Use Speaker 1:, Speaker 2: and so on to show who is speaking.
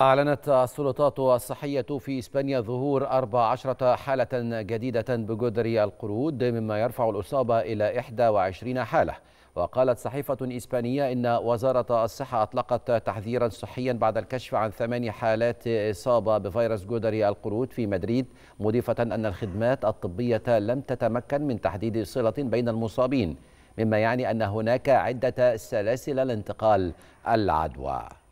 Speaker 1: أعلنت السلطات الصحية في إسبانيا ظهور 14 حالة جديدة بجدر القرود مما يرفع الإصابة إلى 21 حالة وقالت صحيفة إسبانية إن وزارة الصحة أطلقت تحذيرا صحيا بعد الكشف عن ثمان حالات إصابة بفيروس جدري القرود في مدريد مضيفة أن الخدمات الطبية لم تتمكن من تحديد صلة بين المصابين مما يعني أن هناك عدة سلاسل لانتقال العدوى